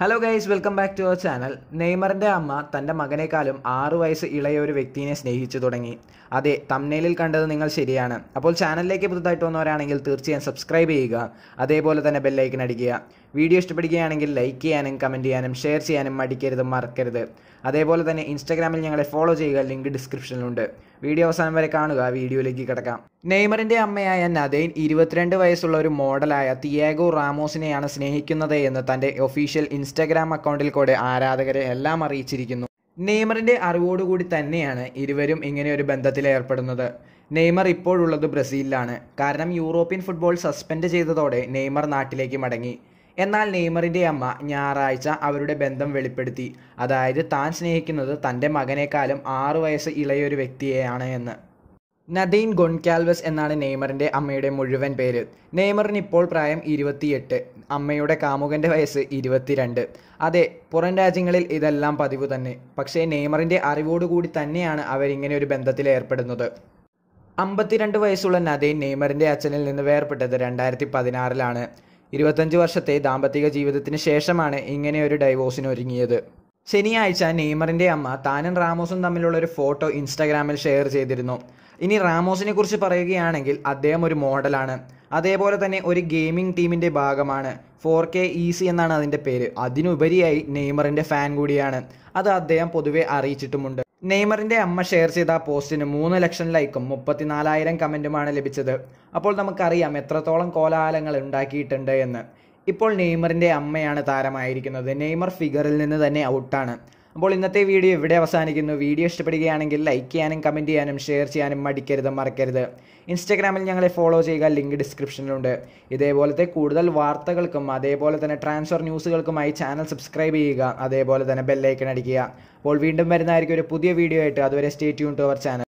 hello guys welcome back to our channel നെയ്മറിൻ്റെ അമ്മ തൻ്റെ മകനേക്കാളും ആറ് വയസ്സ് ഇളയ ഒരു വ്യക്തിയെ സ്നേഹിച്ചു തുടങ്ങി അതെ തമ്മനയിലിൽ കണ്ടത് നിങ്ങൾ ശരിയാണ് അപ്പോൾ ചാനലിലേക്ക് പുതുതായിട്ട് വന്നവരാണെങ്കിൽ തീർച്ചയായും സബ്സ്ക്രൈബ് ചെയ്യുക അതേപോലെ തന്നെ ബെല്ലൈക്കൻ അടിക്കുക വീഡിയോ ഇഷ്ടപ്പെടുകയാണെങ്കിൽ ലൈക്ക് ചെയ്യാനും കമൻറ്റ് ചെയ്യാനും ഷെയർ ചെയ്യാനും മടിക്കരുത് മറക്കരുത് അതേപോലെ തന്നെ ഇൻസ്റ്റാഗ്രാമിൽ ഞങ്ങളെ ഫോളോ ചെയ്യുക ലിങ്ക് ഡിസ്ക്രിപ്ഷനിലുണ്ട് വീഡിയോ അവസാനം വരെ കാണുക വീഡിയോയിലേക്ക് കിടക്കാം നെയ്മറിൻ്റെ അമ്മയായ നദൈൻ ഇരുപത്തിരണ്ട് വയസ്സുള്ള ഒരു മോഡലായ തിയാഗോ റാമോസിനെയാണ് സ്നേഹിക്കുന്നത് എന്ന് തൻ്റെ ഒഫീഷ്യൽ ഇൻസ്റ്റാഗ്രാം അക്കൗണ്ടിൽ കൂടെ ആരാധകരെ എല്ലാം അറിയിച്ചിരിക്കുന്നു നെയ്മറിൻ്റെ അറിവോടുകൂടി തന്നെയാണ് ഇരുവരും ഇങ്ങനെ ഒരു ബന്ധത്തിൽ ഏർപ്പെടുന്നത് നെയ്മർ ഇപ്പോഴുള്ളത് ബ്രസീലിലാണ് കാരണം യൂറോപ്യൻ ഫുട്ബോൾ സസ്പെൻഡ് ചെയ്തതോടെ നെയ്മർ നാട്ടിലേക്ക് മടങ്ങി എന്നാൽ നെയ്മറിൻ്റെ അമ്മ ഞായറാഴ്ച അവരുടെ ബന്ധം വെളിപ്പെടുത്തി അതായത് താൻ സ്നേഹിക്കുന്നത് തൻ്റെ മകനേക്കാളും ആറു വയസ്സ് ഇളയൊരു വ്യക്തിയെയാണ് എന്ന് നദീൻ ഗൊൺകാൽവസ് എന്നാണ് നെയ്മറിൻ്റെ അമ്മയുടെ മുഴുവൻ പേര് നെയ്മറിന് ഇപ്പോൾ പ്രായം ഇരുപത്തിയെട്ട് അമ്മയുടെ കാമുകൻ്റെ വയസ്സ് ഇരുപത്തിരണ്ട് അതെ പുറം രാജ്യങ്ങളിൽ ഇതെല്ലാം പതിവ് തന്നെ പക്ഷേ നെയ്മറിൻ്റെ അറിവോടുകൂടി തന്നെയാണ് അവരിങ്ങനെ ഒരു ബന്ധത്തിൽ ഏർപ്പെടുന്നത് അമ്പത്തിരണ്ട് വയസ്സുള്ള നദീൻ നെയ്മറിൻ്റെ അച്ഛനിൽ നിന്ന് വേർപെട്ടത് രണ്ടായിരത്തി പതിനാറിലാണ് ഇരുപത്തഞ്ച് വർഷത്തെ ദാമ്പത്തിക ജീവിതത്തിന് ശേഷമാണ് ഇങ്ങനെ ഒരു ഡൈവോഴ്സിന് ഒരുങ്ങിയത് ശനിയാഴ്ച നെയ്മറിൻ്റെ അമ്മ താനും റാമോസും തമ്മിലുള്ള ഒരു ഫോട്ടോ ഇൻസ്റ്റാഗ്രാമിൽ ഷെയർ ചെയ്തിരുന്നു ഇനി റാമോസിനെ കുറിച്ച് പറയുകയാണെങ്കിൽ അദ്ദേഹം ഒരു മോഡലാണ് അതേപോലെ തന്നെ ഒരു ഗെയിമിംഗ് ടീമിൻ്റെ ഭാഗമാണ് ഫോർ കെ ഈസി എന്നാണ് അതിൻ്റെ പേര് അതിനുപരിയായി നെയ്മറിൻ്റെ ഫാൻ കൂടിയാണ് അത് അദ്ദേഹം പൊതുവെ അറിയിച്ചിട്ടുമുണ്ട് നെയ്മറിന്റെ അമ്മ ഷെയർ ചെയ്ത ആ പോസ്റ്റിന് മൂന്ന് ലക്ഷം ലൈക്കും നാലായിരം കമൻറ്റുമാണ് ലഭിച്ചത് അപ്പോൾ നമുക്കറിയാം എത്രത്തോളം കോലാഹലങ്ങൾ ഉണ്ടാക്കിയിട്ടുണ്ട് എന്ന് ഇപ്പോൾ നെയ്മറിന്റെ അമ്മയാണ് താരമായിരിക്കുന്നത് നെയ്മർ ഫിഗറിൽ നിന്ന് തന്നെ ഔട്ടാണ് അപ്പോൾ ഇന്നത്തെ വീഡിയോ ഇവിടെ അവസാനിക്കുന്നു വീഡിയോ ഇഷ്ടപ്പെടുകയാണെങ്കിൽ ലൈക്ക് ചെയ്യാനും കമൻറ്റ് ചെയ്യാനും ഷെയർ ചെയ്യാനും മടിക്കരുത് മറക്കരുത് ഇൻസ്റ്റാഗ്രാമിൽ ഞങ്ങളെ ഫോളോ ചെയ്യുക ലിങ്ക് ഡിസ്ക്രിപ്ഷനിലുണ്ട് ഇതേപോലത്തെ കൂടുതൽ വാർത്തകൾക്കും അതേപോലെ തന്നെ ട്രാൻസ്ഫർ ന്യൂസുകൾക്കുമായി ചാനൽ സബ്സ്ക്രൈബ് ചെയ്യുക അതേപോലെ തന്നെ ബെല്ലൈക്കൺ അടിക്കുക അപ്പോൾ വീണ്ടും വരുന്നതായിരിക്കും ഒരു പുതിയ വീഡിയോ ആയിട്ട് അതുവരെ stay tune to our channel